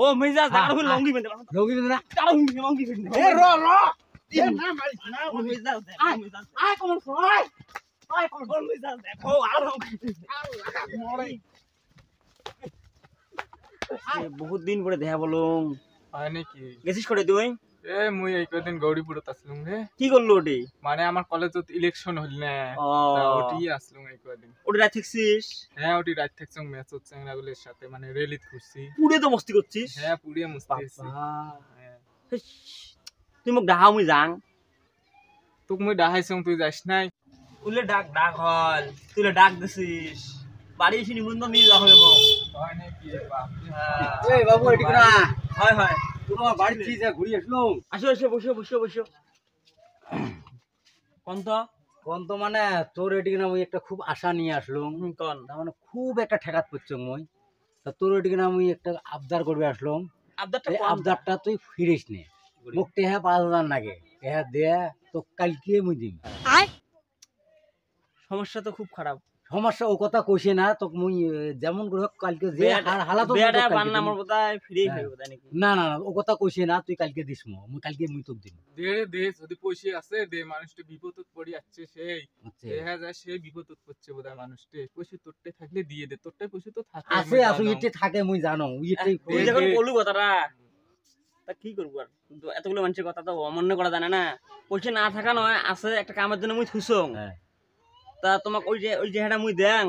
ও মিজা হ্যাঁ, দাঁড়ো হ্যাঁ। লঙ্গি বেঁধে লঙ্গি বেঁধে না দাঁড়ো লঙ্গি বেঁধে এ র র বহুত দিন পরে দেখা বলুম গেছিস করে তুই এ মুই এই কদিন গৌরীপুরত আসলুম রে কি করলো ওটি মানে আমার কলেজত ইলেকশন হল না ওটি আসলুম এই কদিন ওটি রাত থাকছিস হ্যাঁ ওটি রাত থাকছং ম্যাচ হচ্ছে এগুলোর সাথে মানে রেলিত করছি পুরে তো মস্তি করছিস হ্যাঁ পুরে মস্তি করছি তুই মোক ডাহা মুই যাং তোক মুই ডাহাইছং তুই যাস নাই উলে ডাক ডাক হল তুলে ডাক দিছিস বাড়ি এসে নিমন্ত্রণ নিয়ে যা হবে মোক হয় বাবু এটি না হয় হয় বসো কন্ত মানে তোর একটা খুব আশা নিয়ে আসলো মানে খুব একটা তা তোর না মুই একটা আবদার করবে আসলো আবদারটা আবদারটা তুই ফিরিস নে মোক হ্যাঁ পাঁচ হাজার লাগে টেহা দে তো কালকে দিম সমস্যা তো খুব খারাপ সমস্যা ও কথা কইছে না তো মুই যেমন করে হোক কালকে যে হালাত হ্যাঁ। না না না ও কথা কইছে না তুই কালকে দিস মো মুই কালকে মুই দে যদি পয়সা আছে দে মানুষটা বিপদত পড়ি আছে সেই আচ্ছা। দেখা যায় সেই বিপদত পড়ছে পয়সা থাকলে দিয়ে দে পয়সা তো থাকে আছে আছে থাকে মুই জানো যখন হ্যাঁ, বলু কথাটা তা কি করবো আর এতগুলো মানুষের কথা তো অমান্য করা জানে না পয়সা না থাকা নয় আছে একটা কামের জন্য মুই থুসং হ্যাঁ। তা তোমাক ওই যে ওই যে মুই দেন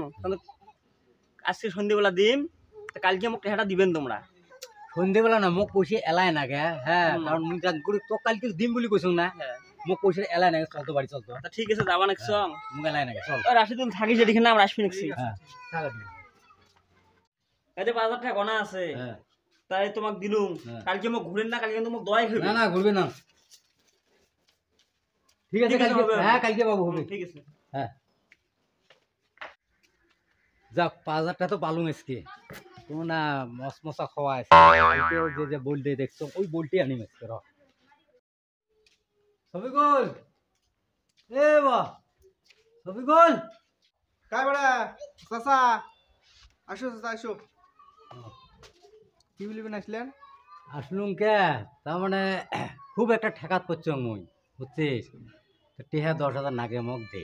আজকে সন্ধ্যেবেলা দিম কালকে মোক হেটা দিবেন তোমরা সন্ধ্যেবেলা না মোক পয়সা এলাই গে হ্যাঁ কারণ মুই তো কালকে দিম বলে কৈছো না মোক পয়সা এলাই নাগে চলতো বাড়ি চলতো ঠিক আছে যাবা নাকি এলাই না চল রাশি তুমি থাকি এদিকে না আমরা নাকি হ্যাঁ এই যে পাঁচ গনা আছে তাই তোমাক দিলুম কালকে মোক ঘুরেন না কালকে কিন্তু মোক দয়াই না না ঘুরবে না ঠিক আছে কালকে হ্যাঁ কালকে বাবু হবে ঠিক আছে হ্যাঁ যাক পাজারটা তো পালুম এসকে কোনো না মসমসা খাওয়া আছে যে যে বলতে দেখছো ওই বলটি আনিম আজকে র সবিকুল এ বা সবিকুল কাই বড়া চাচা আসো চাচা আসো কি বলিবেন আসলেন আসলুম কে তার মানে খুব একটা ঠেকাত পড়ছ মুই বুঝছিস টেহা দশ হাজার নাগে মগ দে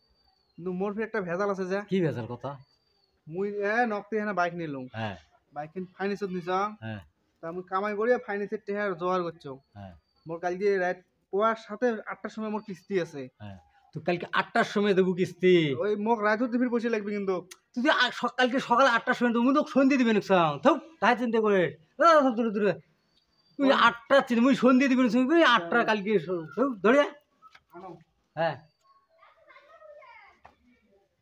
কিন্তু মোর একটা ভেজাল আছে যে কি ভেজাল কথা মুই এ নকতে হেনা বাইক নিলুম হ্যাঁ বাইক ফাইন্যান্সত নিছাম হ্যাঁ তা মুই কামাই করিয়া ফাইন্যান্সের টেহার জোগাড় করছো হ্যাঁ মোর কালকে রাত পোয়ার সাথে আটটার সময় মোর কিস্তি আছে হ্যাঁ তো কালকে আটটার সময় দেবো কিস্তি ওই মোক রাইত দিবির পয়সা লাগবে কিন্তু তুই সকালকে সকাল আটটার সময় দেবো তো সন্ধি দিবেন সং থাক তাই চিন্তা করে দূরে দূরে তুই আটটা চিন্তা মুই সন্ধি দিবেন আটটা কালকে ধরে হ্যাঁ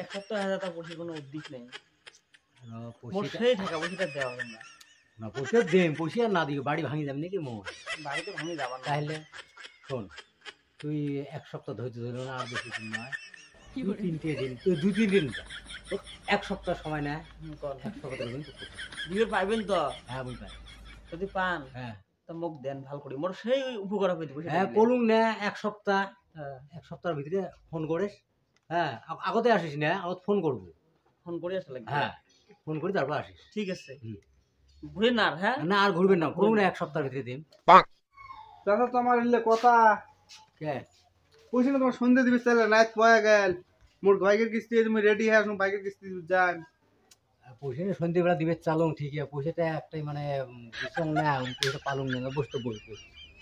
এক সপ্তাহ হাজার টাকা বসে কোনো উদ্দিক নেই দেওয়া হবে না না পয়সা দেন আর না দিও বাড়ি ভাঙি যাবে নাকি মো বাড়িতে ভাঙি যাবা তাহলে শোন তুই এক সপ্তাহ ধৈর্য ধরো না আর বেশি দিন নয় তুই তিন দিন এক সপ্তাহ সময় নেয় এক সপ্তাহ পাইবেন তো হ্যাঁ যদি পান হ্যাঁ তো দেন ভাল সেই উপকার হ্যাঁ, কলুম এক সপ্তাহ হ্যাঁ। এক সপ্তাহের ভিতরে ফোন করিস হ্যাঁ আগতে আসিস না আগত ফোন করবো ফোন করে আসলে হ্যাঁ ফোন করি তারপর আসিস ঠিক আছে ঘুরে না হ্যাঁ না আর ঘুরবেন না ঘুরুন এক সপ্তাহের ভিতরে দিন দাদা তোমার এলে কথা কে পয়সা না তোমার সন্ধে দিবি তাহলে রাত পয়া গেল মোর বাইকের কিস্তি তুমি রেডি হ্যাঁ বাইকের কিস্তি যান পয়সা সন্ধেবেলা দিবে চালং ঠিকই পয়সাটা একটাই মানে না পয়সা পালং না বসতে বসবো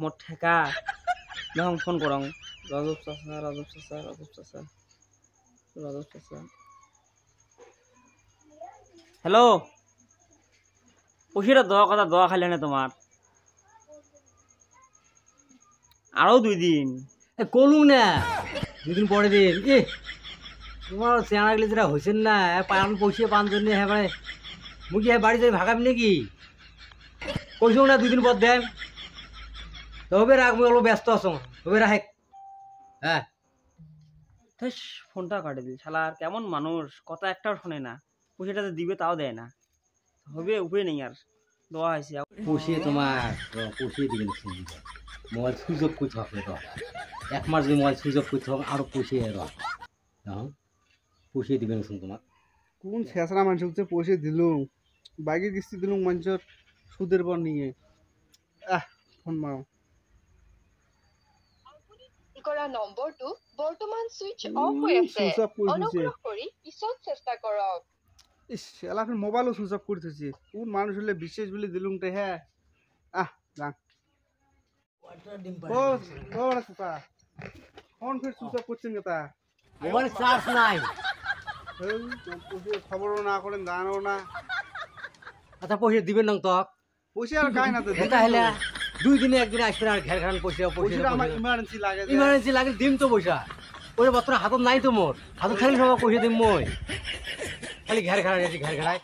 মোর ঠেকা যখন ফোন করং রাজব চাষা রাজব চাষা রাজব চাষা রাজব চাষা হ্যালো পশিরা দোয়া কথা দোয়া খাইলে না তোমার আরো দুই দিন কলুং না দুদিন পরে দিন এ তোমার চেহারা গেলে যেটা হয়েছেন না পান পৌঁছে পাঁচজন হ্যাঁ মানে মুখি হ্যাঁ বাড়ি যাই ভাগাবি নাকি কইসং না দুদিন পর দেন তবে রাখ মুই অলপ ব্যস্ত আছো তবে রাখে হ্যাঁ ধস ফোনটা কাটে দিল শালা আর কেমন মানুষ কথা একটাও শোনে না পয়সাটা যে দিবে তাও দেয় না হবে উপায় নেই আর দোয়া হয়েছে পুষিয়ে তোমার পুষিয়ে দিবেন মোবাইল সুইচ অফ করতে হবে তো এক মাস যদি মোবাইল সুইচ অফ করতে হবে আরও পুষিয়ে রাখ পুষিয়ে দিবেন তোমার কোন শেষরা মানুষ হচ্ছে পয়সা দিলুম বাইকের কিস্তি দিলুম মানুষের সুদের পর নিয়ে আহ ফোন মারো কৰা নম্বৰটো বৰ্তমান ছুইচ অফ হৈ আছে অনুগ্ৰহ কৰি পিছত চেষ্টা কৰক ইস এলাখন মোবাইলও সুইচ অফ করে দিয়েছি কোন মানুষ হলে বিশেষ বলে দিলুম তে হ্যাঁ আহ যা ও ও সুতা ফোন ফির সুইচ অফ করছেন কেতা মোবাইল চার্জ নাই খবরও না করেন জানো না আচ্ছা পয়সা দিবেন না তো পয়সা আর কাই না তো দিতে হলে দুই দিনে একদিন আসবে আর ঘের ঘান পয়সা ইমার্জেন্সি লাগে লাগে দিম তো পয়সা ওই বর্তমানে হাতত নাই তো মোর হাতত খালি সব পয়সা দিম মই খালি ঘের ঘেরান আছি ঘের ঘাড়ায়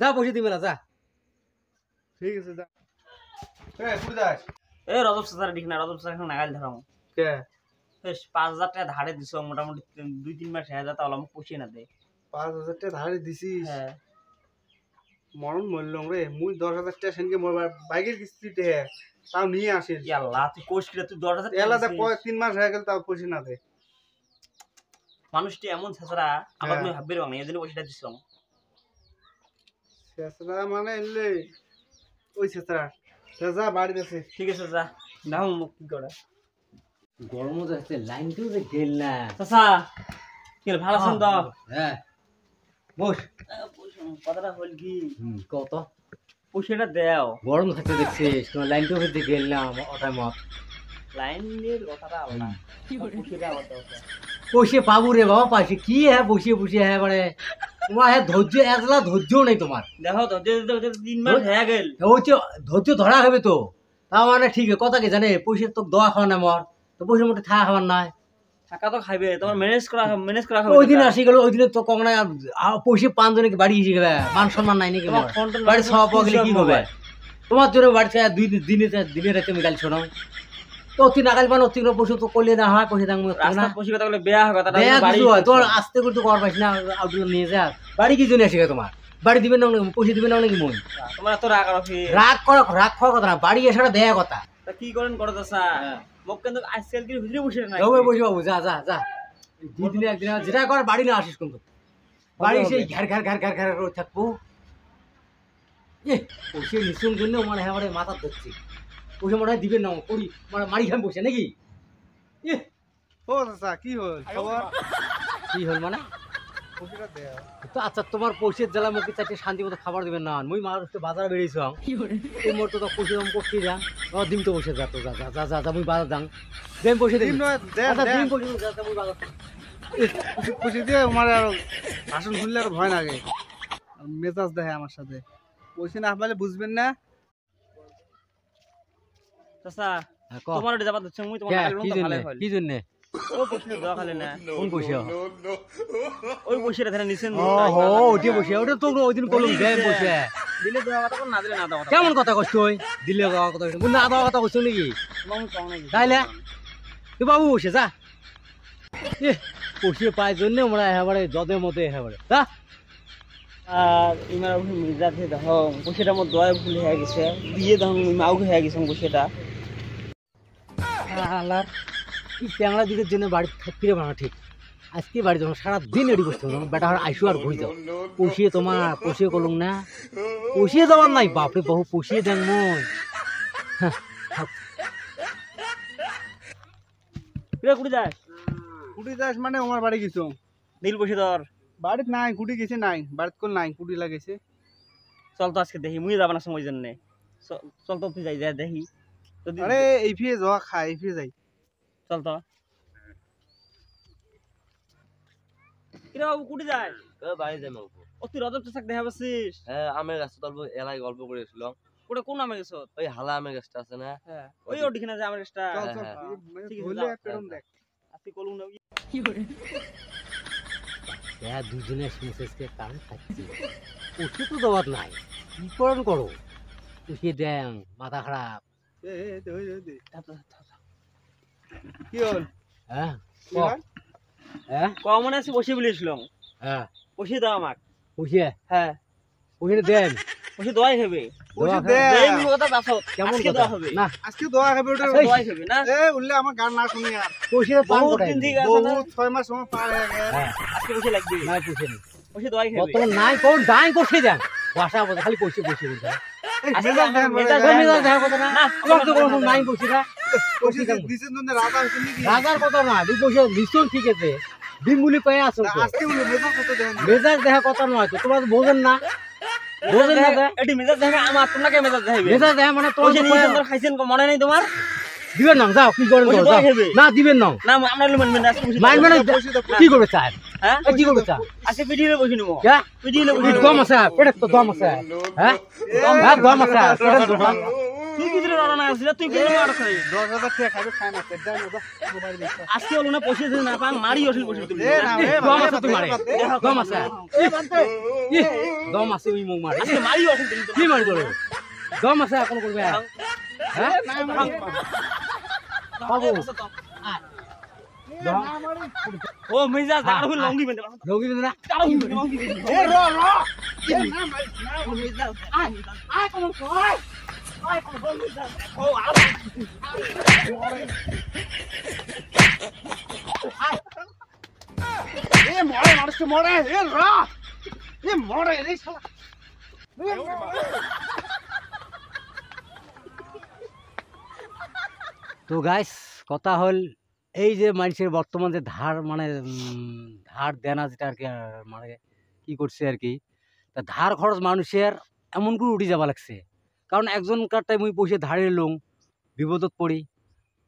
যা বসে দিবে না যা ঠিক আছে যা এ রজব স্যার ঠিক না রজব স্যার এখন নাগাল ধরাম পাঁচ হাজার টাকা ধারে দিছ মোটামুটি দুই তিন মাস হাজার যা তাহলে পুষিয়ে না দেয় পাঁচ হাজার টাকা ধারে দিছিস হ্যাঁ মরণ মরলং রে মুই দশ হাজার টাকা সেনকে মোর বাইকের কিস্তিতে হ্যাঁ তাও নিয়ে আসিস ইয়াল্লাহ তুই কোষ কিরে তুই দশ হাজার এলা তা কয়েক তিন মাস হয়ে গেল তাও পয়সা না দে মানুষটি এমন ছেঁচড়া আমার হ্যাঁ। মুই ভাববে রং এজন্য পয়সাটা দিছিলাম ছেঁচড়া মানে এলে ওই ছেঁচড়া যা বাড়ি আছে ঠিক আছে যা নাও মুখ কি করা গরম যাচ্ছে লাইন যে গেল না চাচা কি ভালো শুন দাও হ্যাঁ বস দেও গরম থাকতে লাইন গেলাম ওটাই মত লাইনের কথাটা আলাদা আলাদা পয়সা পাবো রে বাবা পাশে কি হ্যাঁ বসিয়ে বসিয়ে হ্যাঁ মানে তোমার হ্যাঁ ধৈর্য একলা ধৈর্য নেই তোমার দেখো ধৈর্য তিন মাস হয়ে গেল হচ্ছে ধৈর্য ধরা হবে তো তা মানে ঠিক কথা কি জানে পয়সা তো দোয়া খাওয়া না মর তো পয়সা মতো থাকা খাওয়ার নাই টাকা তো খাইবে তোমার ম্যানেজ করা ম্যানেজ করা হবে ওই আসি গেল তো না পয়সা পাঁচ জনকে বাড়ি এসে গেলে মান সম্মান নাই নাকি বাড়ি সব কি হবে তোমার জন্য বাড়ি দুই দিনে দিনে রাতে আমি তো অতি অতি তো কলে না না কথা বলে বেয়া হবে হয় তোর আস্তে করে তো কর না নিয়ে যা বাড়ি কি এসে তোমার বাড়ি দিবেন না পয়সা দিবেন না নাকি তোমার তো রাগ রাগ রাগ কথা না বাড়ি দেয়া কথা কি করেন করো স্যার হ্যাঁ। মোক কিন্তু আজকালকের ভিতরে বসে না রবে বসে বাবু যা যা যা দুই দিনে একদিন যেটা কর বাড়ি না আসিস কিন্তু বাড়ি সেই ঘ্যার ঘ্যার ঘ্যার ঘ্যার ঘ্যার করে থাকবো এ সে জন্য মানে হ্যাঁ মানে মাথা ধরছে ওসে মনে হয় দিবেন না করি মানে মারি খাম বসে নাকি ও চাচা কি হল কি হল মানে তো আচ্ছা তোমার পয়সের জ্বালা মুখে চাইতে শান্তি মতো খাবার দেবেন না মুই মানুষকে বাজারে বেরিয়েছিলাম এই মোর তো পয়সা দাম করছি যা ডিম তো বসে যা তো যা যা যা মুই বাজার দাম ডিম পয়সা আচ্ছা, দিই খুশি দিয়ে আমার আর ভাষণ শুনলে আর ভয় লাগে মেজাজ দেখে আমার সাথে পয়সা না পারলে বুঝবেন না চাচা হ্যাঁ, তোমার যাবার কি জন্য ও কেমন কথা কষ্ট দিলে কথা কষ্ট নাকি তাইলে তুই বাবু বসে যা এ পাই জন্য আমরা এবারে জদে মতে এবারে যা আর ইমার মির্জাতে ধং পয়সাটা মোর দয়া ভুল হয়ে গেছে দিয়ে ধং মাউকে হয়ে গেছে পয়সাটা এই দিকের জন্য বাড়ি ফিরে পানা ঠিক আজকে বাড়ি তোমার সারাদিন রেডি বসতে তোমার বেটা আর আইসু আর ঘুরে যাও পুষিয়ে তোমার পুষিয়ে করলুম না পুষিয়ে যাওয়ার নাই বাপরে বহু পুষিয়ে দেন মই কুটি যাস কুটি যাস মানে আমার বাড়ি গেছো নীল বসে ধর বাড়িতে নাই কুটি গেছে নাই বাড়িতে কোন নাই কুটি লাগেছে চল তো আজকে দেখি মুই যাবা না সময় জন্যে চল তো তুই যাই যা দেখি আরে এই যাওয়া খাই এই ফিয়ে যাই চল তো কিরা বাবু কুটি যায় যাই ও তুই রজব চাচাক দেখা পাচ্ছিস হ্যাঁ গাছ তো এলাই গল্প করে ওটা কোন গাছ ওই হালা গাছটা আছে না হ্যাঁ ওই যে গাছটা হ্যাঁ, চল চল হ্যাঁ। মানে ঠিক আছে দেখ কি করে হ্যাঁ দুজনের মেসেজকে কান তো নাই কি করণ করো দেন মাথা খারাপ কি হল হ্যাঁ হ্যাঁ কমন আছে বসে বলেছিলাম হ্যাঁ বসে দাও আমাক বসে হ্যাঁ বসে দেন বসে দোয়াই হবে কথা দাও কেমন কথা হবে না আজকে দোয়া হবে ওটা দোয়াই না এ উল্লে আমার গান না শুনি আর বসে পান কোটাই বহুত 6 মাস সময় হ্যাঁ। নাই কোন দাই করছে দেন ভাষা বলতে খালি বসে বসে বলতে কথা না বসে ভীষণ ঠিক দেখা কথা নয় তো তোমার না বোঝেন না মানে মনে নেই তোমার দিবেন না যাও কি করেন না দিবেন না না মানে কি করবে স্যার দম আছে আপোনালোকৰ বেয়া হা বাবু ओ मिजा दारू लौंगी बंद लौंगी बंद दारू लौंगी ए रो रो ये मिजा आ आ कौन आ मोरे मारस मोरे ए रो ये मोरे रे साला তো গাইস কথা এই যে মানুষের বর্তমান যে ধার মানে ধার দেনা যেটা আর কি মানে কি করছে আর কি তা ধার খরচ মানুষের এমন করে উঠে যাওয়া লাগছে কারণ একজন কারটাই মুই পয়সা ধারে লোং বিপদত পড়ি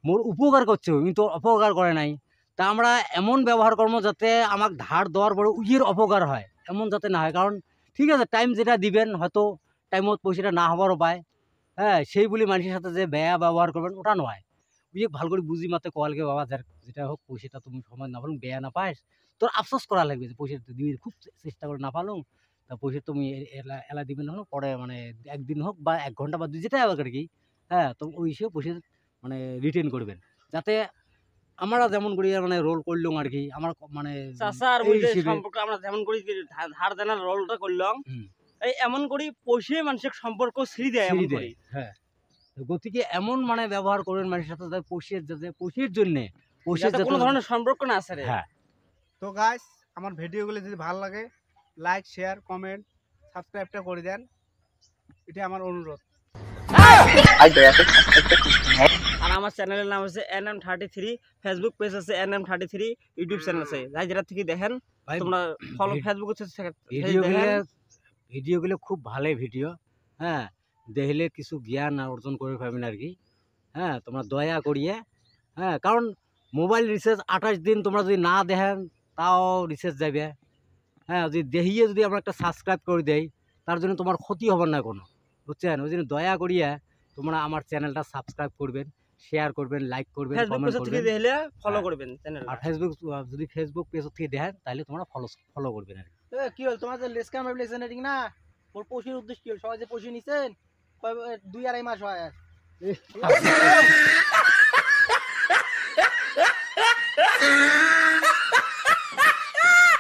মোর উপকার করছে কিন্তু অপকার করে নাই তা আমরা এমন ব্যবহার কর্ম যাতে আমাকে ধার দেওয়ার পরে উজির অপকার হয় এমন যাতে না হয় কারণ ঠিক আছে টাইম যেটা দিবেন হয়তো টাইমত পয়সাটা না হবারও পায় হ্যাঁ সেই বলে মানুষের সাথে যে ব্যয়া ব্যবহার করবেন ওটা নয় বুঝে ভাল করে বুঝি মাতে কলকে বাবা যার যেটা হোক পয়সাটা তুমি সময় না পালং বেয়া না পাস তোর আফসোস করা লাগবে যে পয়সাটা দিবি খুব চেষ্টা করে না পালো তা পয়সা তুমি এলা এলা দিবে না পরে মানে একদিন হোক বা এক ঘন্টা বা দুই যেটাই হোক আর কি হ্যাঁ তো ওই সে পয়সা মানে রিটার্ন করবেন যাতে আমরা যেমন করি মানে রোল করলাম আর কি আমার মানে আমরা যেমন করি ধার দেনার রোলটা করলাম এই এমন করি পয়সা মানুষের সম্পর্ক ছিঁড়ি দেয় এমন হ্যাঁ গতিকে এমন মানে ব্যবহার করেন মানে সাথে সাথে পশির যাতে পশির জন্যে পশির যাতে কোনো ধরনের সম্পর্ক না আছে হ্যাঁ তো গাইস আমার ভিডিওগুলো যদি ভালো লাগে লাইক শেয়ার কমেন্ট সাবস্ক্রাইবটা করে দেন এটা আমার অনুরোধ আর আমার চ্যানেলের নাম হচ্ছে N M thirty three Facebook page আছে N M thirty three YouTube channel আছে যাই যেটা থেকে দেখেন তোমরা ফলো ফেসবুক ভিডিওগুলো ভিডিওগুলো খুব ভালো ভিডিও হ্যাঁ দেখলে কিছু জ্ঞান অর্জন করে পাবেন আর কি হ্যাঁ তোমরা দয়া করিয়ে হ্যাঁ কারণ মোবাইল রিচার্জ আঠাশ দিন তোমরা যদি না দেখেন তাও রিচার্জ যাবে হ্যাঁ যদি দেখিয়ে যদি আমরা একটা সাবস্ক্রাইব করে দেই তার জন্য তোমার ক্ষতি হবে না কোনো বুঝছেন ওই জন্য দয়া করিয়া তোমরা আমার চ্যানেলটা সাবস্ক্রাইব করবেন শেয়ার করবেন লাইক করবেন ফলো করবেন হ্যাঁ, আর ফেসবুক যদি ফেসবুক পেজ থেকে দেখেন তাহলে তোমরা ফলো ফলো করবেন আর কি হল তোমাদের লেসকাম না ওর পোষের উদ্দেশ্য কি হল সবাই যে পশু নিচ্ছেন দুই আড়াই মাস হয় আর